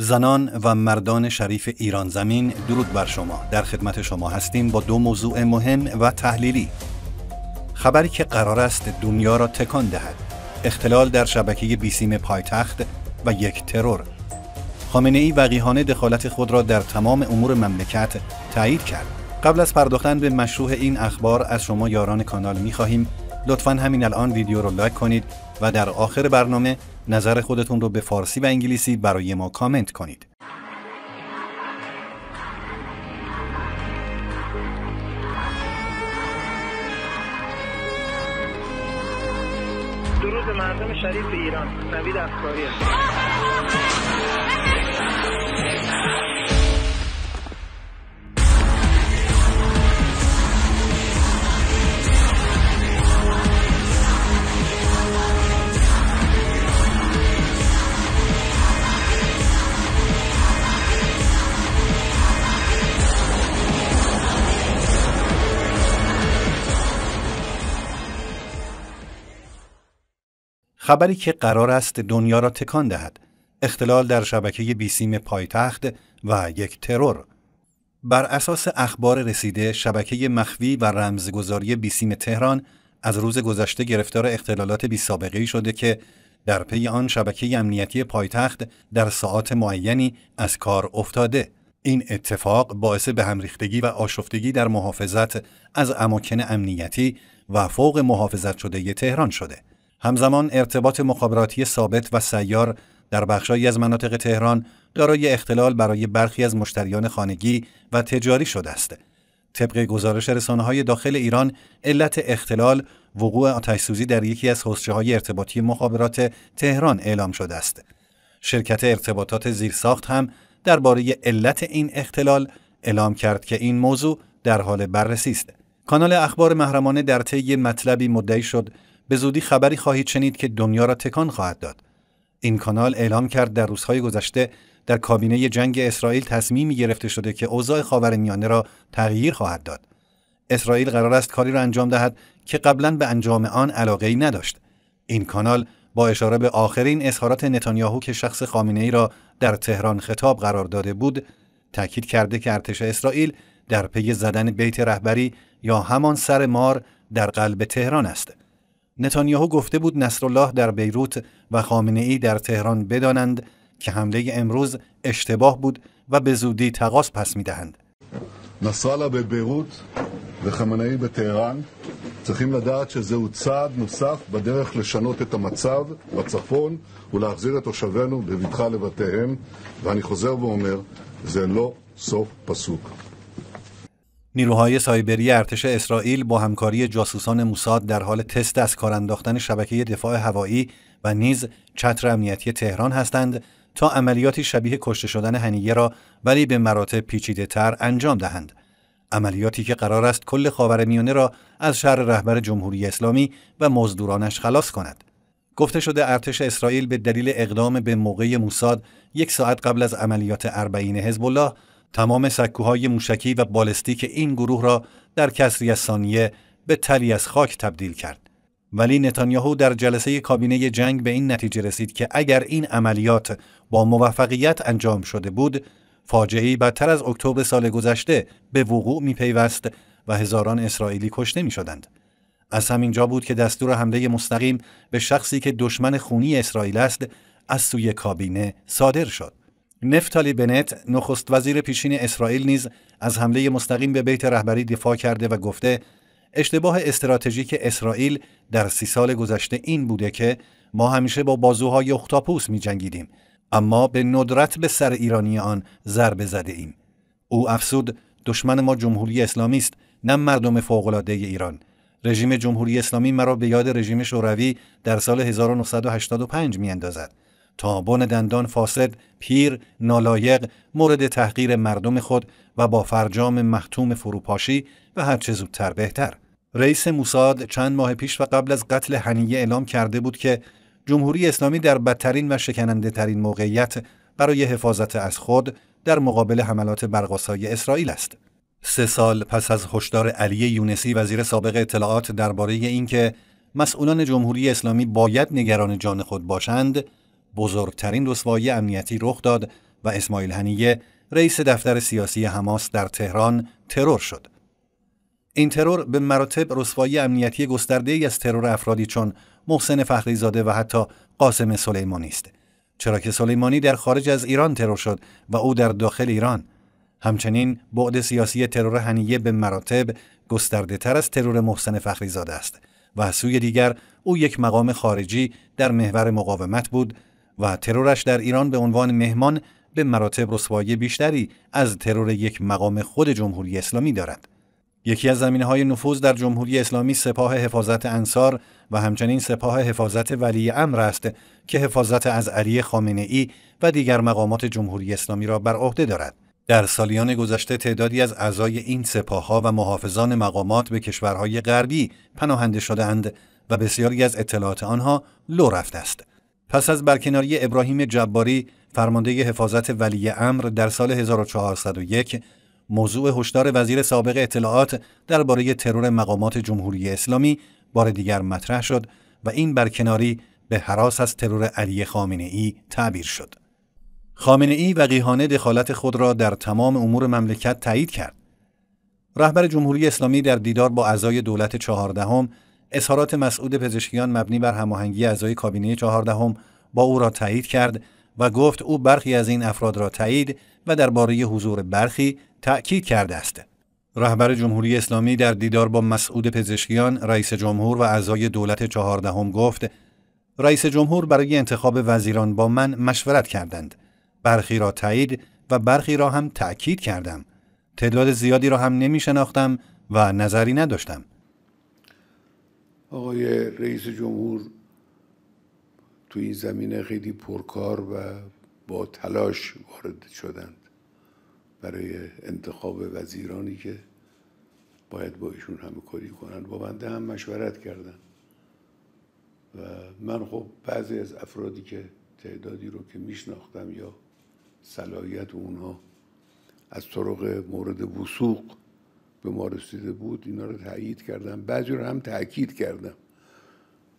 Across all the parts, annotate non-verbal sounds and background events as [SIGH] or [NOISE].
زنان و مردان شریف ایران زمین درود بر شما در خدمت شما هستیم با دو موضوع مهم و تحلیلی خبری که قرار است دنیا را تکان دهد اختلال در شبکه بیسیم پایتخت و یک ترور خامنه ای وقیهانه دخالت خود را در تمام امور مملکت تایید کرد قبل از پرداختن به مشروع این اخبار از شما یاران کانال می خواهیم لطفا همین الان ویدیو رو لایک کنید و در آخر برنامه نظر خودتون رو به فارسی و انگلیسی برای ما کامنت کنید. مردم شریف ایران نوید افکاری [LAUGHS] خبری که قرار است دنیا را تکان دهد اختلال در شبکه بیسیم پایتخت و یک ترور بر اساس اخبار رسیده شبکه مخفی و رمزگذاری بیسیم تهران از روز گذشته گرفتار اختلالات بی سابقه شده که در پی آن شبکه امنیتی پایتخت در ساعات معینی از کار افتاده این اتفاق باعث به همریختگی و آشفتگی در محافظت از اماکن امنیتی و فوق محافظت شده ی تهران شده همزمان ارتباط مخابراتی ثابت و سیار در بخشهایی از مناطق تهران دارای اختلال برای برخی از مشتریان خانگی و تجاری شده است. طبق گزارش رسانه های داخل ایران علت اختلال وقوع آتشسوزی در یکی از حسچه های ارتباطی مخابرات تهران اعلام شده است. شرکت ارتباطات زیرساخت هم درباره علت این اختلال اعلام کرد که این موضوع در حال بررسی است. کانال اخبار محرمانه در طی مطلبی مدعی شد به زودی خبری خواهید شنید که دنیا را تکان خواهد داد. این کانال اعلام کرد در روزهای گذشته در کابینه جنگ اسرائیل تصمیمی گرفته شده که اوضاع خاورمیانه را تغییر خواهد داد. اسرائیل قرار است کاری را انجام دهد که قبلا به انجام آن علاقه ای نداشت. این کانال با اشاره به آخرین اظهارات نتانیاهو که شخص خامنه ای را در تهران خطاب قرار داده بود، تاکید کرده که ارتش اسرائیل در پی زدن بیت رهبری یا همان سر مار در قلب تهران است. نتانیاهو گفته بود نصرالله در بیروت و خامنه ای در تهران بدانند که حمله امروز اشتباه بود و به زودی تقاس پس میدهند. نصرالله به بیروت و خامنه ای به تهران צריכים לדעת שזהו צעד נוסף בדרך לשנות את המצב בצפון ולהחזיר את תושבינו בבטחה לבתיהם, ואני חוזר ואומר, זה לא סוף פסוק. نیروهای سایبری ارتش اسرائیل با همکاری جاسوسان موساد در حال تست از کار انداختن شبکه دفاع هوایی و نیز چتر امنیتی تهران هستند تا عملیاتی شبیه کشته شدن هنیه را ولی به مراتب پیچیده تر انجام دهند. عملیاتی که قرار است کل میانه را از شهر رهبر جمهوری اسلامی و مزدورانش خلاص کند. گفته شده ارتش اسرائیل به دلیل اقدام به موقع موساد یک ساعت قبل از عملیات اربعین حزب الله تمام سکوهای موشکی و بالستیک این گروه را در کسری از ثانیه به تلی از خاک تبدیل کرد. ولی نتانیاهو در جلسه کابینه جنگ به این نتیجه رسید که اگر این عملیات با موفقیت انجام شده بود، فاجعه‌ای بدتر از اکتبر سال گذشته به وقوع میپیوست و هزاران اسرائیلی کشته شدند. از همین جا بود که دستور حمله مستقیم به شخصی که دشمن خونی اسرائیل است از سوی کابینه صادر شد. نفتالی بنت نخست وزیر پیشین اسرائیل نیز از حمله مستقیم به بیت رهبری دفاع کرده و گفته اشتباه استراتژیک اسرائیل در سی سال گذشته این بوده که ما همیشه با بازوهای اختاپوس می جنگیدیم اما به ندرت به سر ایرانی آن ضربه زده ایم او افسود دشمن ما جمهوری اسلامی است نه مردم فوقالعاده ایران رژیم جمهوری اسلامی مرا به یاد رژیم شوروی در سال 1985 می اندازد تا بن دندان فاسد، پیر، نالایق، مورد تحقیر مردم خود و با فرجام محتوم فروپاشی و هر چه زودتر بهتر. رئیس موساد چند ماه پیش و قبل از قتل هنیه اعلام کرده بود که جمهوری اسلامی در بدترین و شکننده ترین موقعیت برای حفاظت از خود در مقابل حملات برقاسای اسرائیل است. سه سال پس از هشدار علی یونسی وزیر سابق اطلاعات درباره اینکه مسئولان جمهوری اسلامی باید نگران جان خود باشند، بزرگترین رسوایی امنیتی رخ داد و اسماعیل هنیه رئیس دفتر سیاسی حماس در تهران ترور شد. این ترور به مراتب رسوایی امنیتی گسترده ای از ترور افرادی چون محسن فخری زاده و حتی قاسم سلیمانی است. چرا که سلیمانی در خارج از ایران ترور شد و او در داخل ایران همچنین بعد سیاسی ترور هنیه به مراتب گسترده تر از ترور محسن فخری زاده است و از سوی دیگر او یک مقام خارجی در محور مقاومت بود و ترورش در ایران به عنوان مهمان به مراتب رسوایی بیشتری از ترور یک مقام خود جمهوری اسلامی دارد. یکی از زمینه های نفوذ در جمهوری اسلامی سپاه حفاظت انصار و همچنین سپاه حفاظت ولی امر است که حفاظت از علی خامنه ای و دیگر مقامات جمهوری اسلامی را بر عهده دارد. در سالیان گذشته تعدادی از اعضای این سپاهها و محافظان مقامات به کشورهای غربی پناهنده شدهاند و بسیاری از اطلاعات آنها لو رفته است. پس از برکناری ابراهیم جباری فرمانده حفاظت ولی امر در سال 1401 موضوع هشدار وزیر سابق اطلاعات درباره ترور مقامات جمهوری اسلامی بار دیگر مطرح شد و این برکناری به حراس از ترور علی خامنه ای تعبیر شد. خامنه ای وقیحانه دخالت خود را در تمام امور مملکت تایید کرد. رهبر جمهوری اسلامی در دیدار با اعضای دولت چهاردهم اظهارات مسعود پزشکیان مبنی بر هماهنگی اعضای کابینه چهاردهم با او را تایید کرد و گفت او برخی از این افراد را تایید و درباره حضور برخی تأکید کرده است. رهبر جمهوری اسلامی در دیدار با مسعود پزشکیان رئیس جمهور و اعضای دولت چهاردهم گفت رئیس جمهور برای انتخاب وزیران با من مشورت کردند برخی را تایید و برخی را هم تأکید کردم تعداد زیادی را هم نمی و نظری نداشتم آقای رئیس جمهور تو این زمینه خیلی پرکار و با تلاش وارد شدند برای انتخاب وزیرانی که باید با ایشون کاری کنند با بنده هم مشورت کردند و من خب بعضی از افرادی که تعدادی رو که میشناختم یا صلاحیت اونها از طرق مورد وسوق به ما رسیده بود اینا رو تایید کردم بعضی رو هم تاکید کردم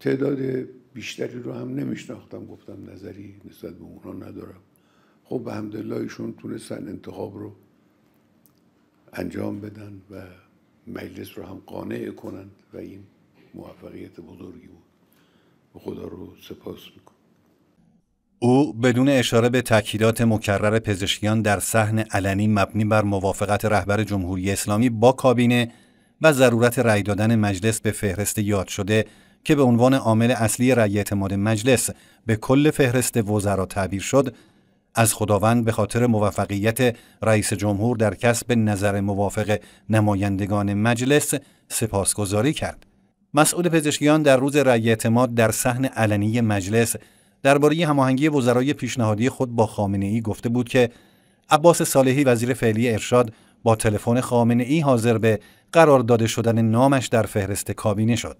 تعداد بیشتری رو هم نمیشناختم گفتم نظری نسبت به اونها ندارم خب به همدلله ایشون تونستن انتخاب رو انجام بدن و مجلس رو هم قانع کنند و این موفقیت بزرگی بود به خدا رو سپاس میکنم او بدون اشاره به تاکیدات مکرر پزشکیان در صحن علنی مبنی بر موافقت رهبر جمهوری اسلامی با کابینه و ضرورت رأی دادن مجلس به فهرست یاد شده که به عنوان عامل اصلی رأی اعتماد مجلس به کل فهرست وزرا تعبیر شد از خداوند به خاطر موفقیت رئیس جمهور در کسب نظر موافق نمایندگان مجلس سپاسگزاری کرد. مسئول پزشکیان در روز رأی اعتماد در صحن علنی مجلس درباره هماهنگی وزرای پیشنهادی خود با خامنه ای گفته بود که عباس صالحی وزیر فعلی ارشاد با تلفن خامنه ای حاضر به قرار داده شدن نامش در فهرست کابینه شد.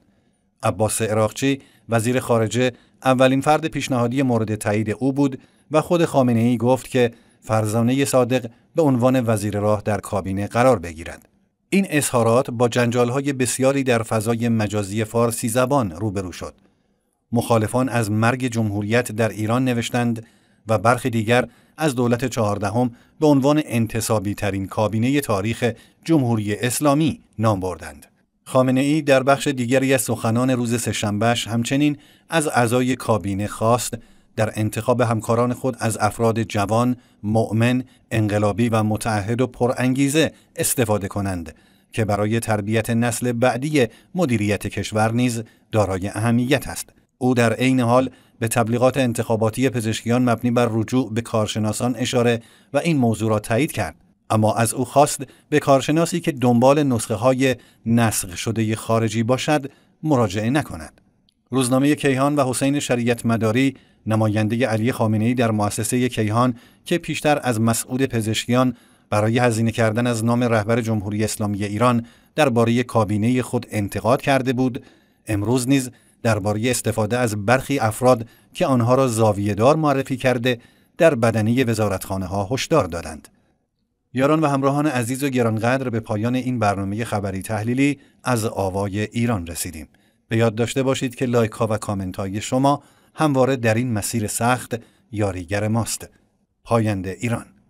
عباس عراقچی وزیر خارجه اولین فرد پیشنهادی مورد تایید او بود و خود خامنه ای گفت که فرزانه صادق به عنوان وزیر راه در کابینه قرار بگیرد. این اظهارات با جنجال های بسیاری در فضای مجازی فارسی زبان روبرو شد. مخالفان از مرگ جمهوریت در ایران نوشتند و برخی دیگر از دولت چهاردهم به عنوان انتصابی ترین کابینه تاریخ جمهوری اسلامی نام بردند. خامنه ای در بخش دیگری از سخنان روز سهشنبهش همچنین از اعضای کابینه خواست در انتخاب همکاران خود از افراد جوان، مؤمن، انقلابی و متعهد و پرانگیزه استفاده کنند که برای تربیت نسل بعدی مدیریت کشور نیز دارای اهمیت است. او در عین حال به تبلیغات انتخاباتی پزشکیان مبنی بر رجوع به کارشناسان اشاره و این موضوع را تایید کرد اما از او خواست به کارشناسی که دنبال نسخه های نسخ شده خارجی باشد مراجعه نکند روزنامه کیهان و حسین شریعت مداری نماینده علی ای در مؤسسه کیهان که پیشتر از مسعود پزشکیان برای هزینه کردن از نام رهبر جمهوری اسلامی ایران درباره کابینه خود انتقاد کرده بود امروز نیز درباره استفاده از برخی افراد که آنها را زاویهدار معرفی کرده در بدنی وزارتخانه ها هشدار دادند. یاران و همراهان عزیز و گرانقدر به پایان این برنامه خبری تحلیلی از آوای ایران رسیدیم. به یاد داشته باشید که لایک ها و کامنت های شما همواره در این مسیر سخت یاریگر ماست. پاینده ایران